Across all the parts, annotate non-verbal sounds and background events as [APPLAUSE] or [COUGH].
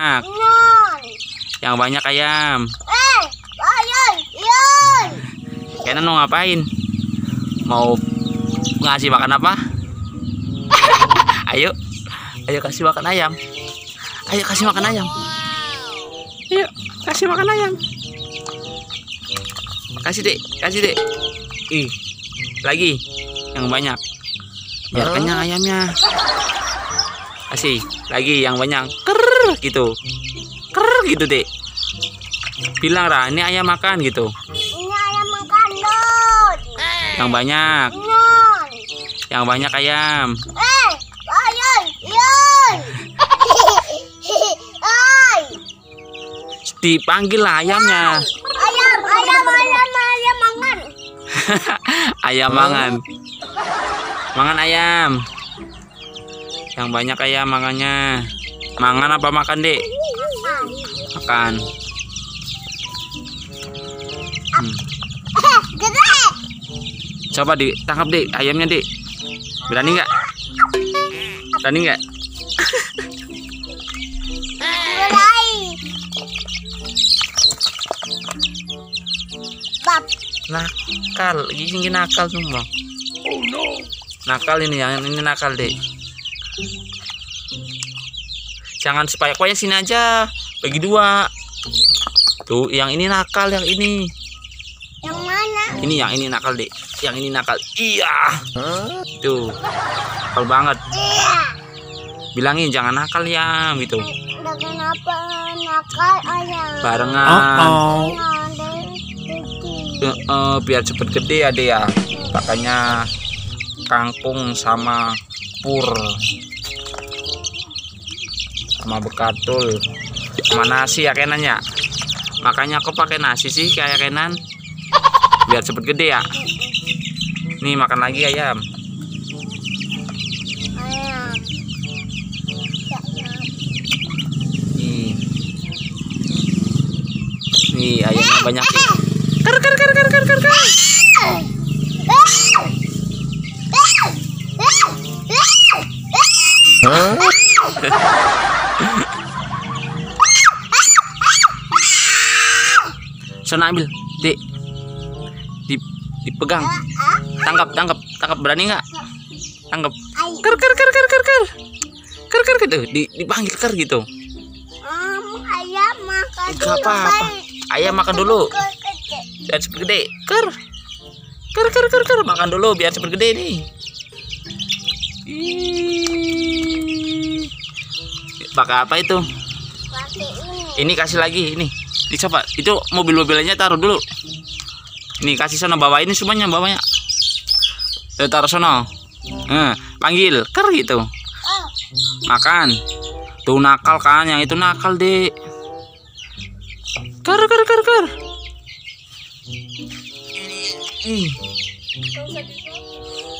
banyak. Yang banyak ayam. Eh, ayam, mau ngapain? Mau ngasih makan apa? [LAUGHS] ayo, ayo kasih makan ayam. Ayo kasih makan ayam. Ayo kasih makan ayam. Kasih dek, kasih dek. Ih, lagi yang banyak. Biar kenyang ayamnya. Kasih lagi yang banyak. Ker ker gitu ker gitu dek bilang lah ini ayam makan gitu ini ayam makan non yang banyak yang banyak ayam eh ayam [LAUGHS] ayam dipanggil lah ayamnya ayam ayam ayam ayam mangan [LAUGHS] ayam mangan mangan ayam yang banyak ayam makannya Mangan apa makan, Dek? Makan. Hmm. Coba ditangkap Dek, ayamnya, Dek. Berani nggak? Berani nggak? Nah, nakal gini nakal semua oh no nakal ini yang ini nakal deh jangan supaya koin sini aja bagi dua tuh yang ini nakal yang ini yang mana ini yang ini nakal dek yang ini nakal iya huh? tuh nakal banget iya bilangin jangan nakal ya gitu kenapa nakal ayam barengan oh, oh. biar cepet gede ya deh ya makanya kangkung sama pur sama bekatul sama nasi ya kenan ya makanya aku pakai nasi sih kayak kenan biar cepet gede ya nih makan lagi ayam nih, nih ayamnya banyak nih. ker ker ker ker ker ker Huh? [LAUGHS] sana ambil di, di dipegang eh, eh? tangkap tangkap tangkap berani nggak tangkap ker ker ker ker ker ker ker ker gitu di, dipanggil ker gitu ayam makan apa apa ayam makan dulu biar cepet gede ker ker ker ker ker makan dulu biar cepet gede nih pakai apa itu ini kasih lagi ini ini siapa itu mobil mobilnya taruh dulu. ini kasih sana bawa ini semuanya bawanya. Eh, taruh sana. Eh, panggil ker gitu. Makan. Tuh nakal kan yang itu nakal deh. Ker ker ker ker.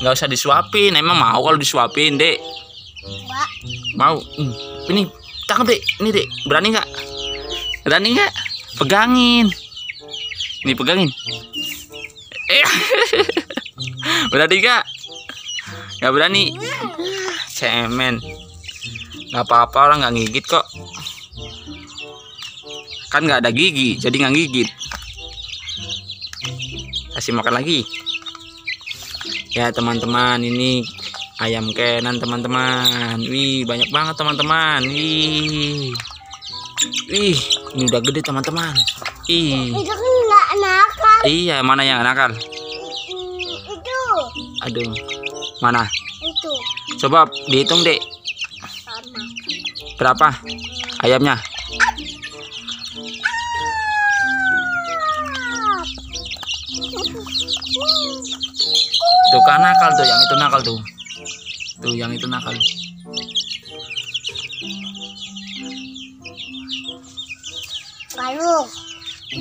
Gak usah disuapin, emang mau kalau disuapin, Dek? Mau. Hmm. Ini cakep, Dek. Ini, Dek. Berani nggak? Berani nggak? Pegangin. ini pegangin. Eh. [LAUGHS] berani gak? Gak berani. Cemen. Gak apa-apa orang gak ngigit kok. Kan gak ada gigi, jadi gak gigit. Kasih makan lagi. Ya teman-teman ini ayam kenan teman-teman wih banyak banget teman-teman wih wih ini udah gede teman-teman. Ih. Kan iya, mana yang nakal? Mm, itu. Aduh. Mana? Itu. Coba dihitung, Dek. Berapa ayamnya? Ah. Tuh kan nakal tuh, yang itu nakal tuh. Tuh yang itu nakal. kalau,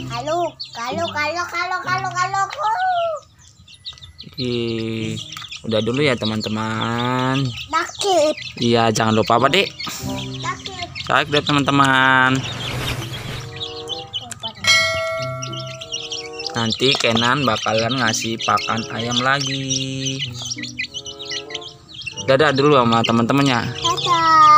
kalau, kalau, kalau, kalau, kalau, kaluk Ih, udah dulu ya teman-teman sakit iya jangan lupa apa dek sakit sakit deh teman-teman nanti Kenan bakalan ngasih pakan ayam lagi dadah dulu sama teman-temannya dadah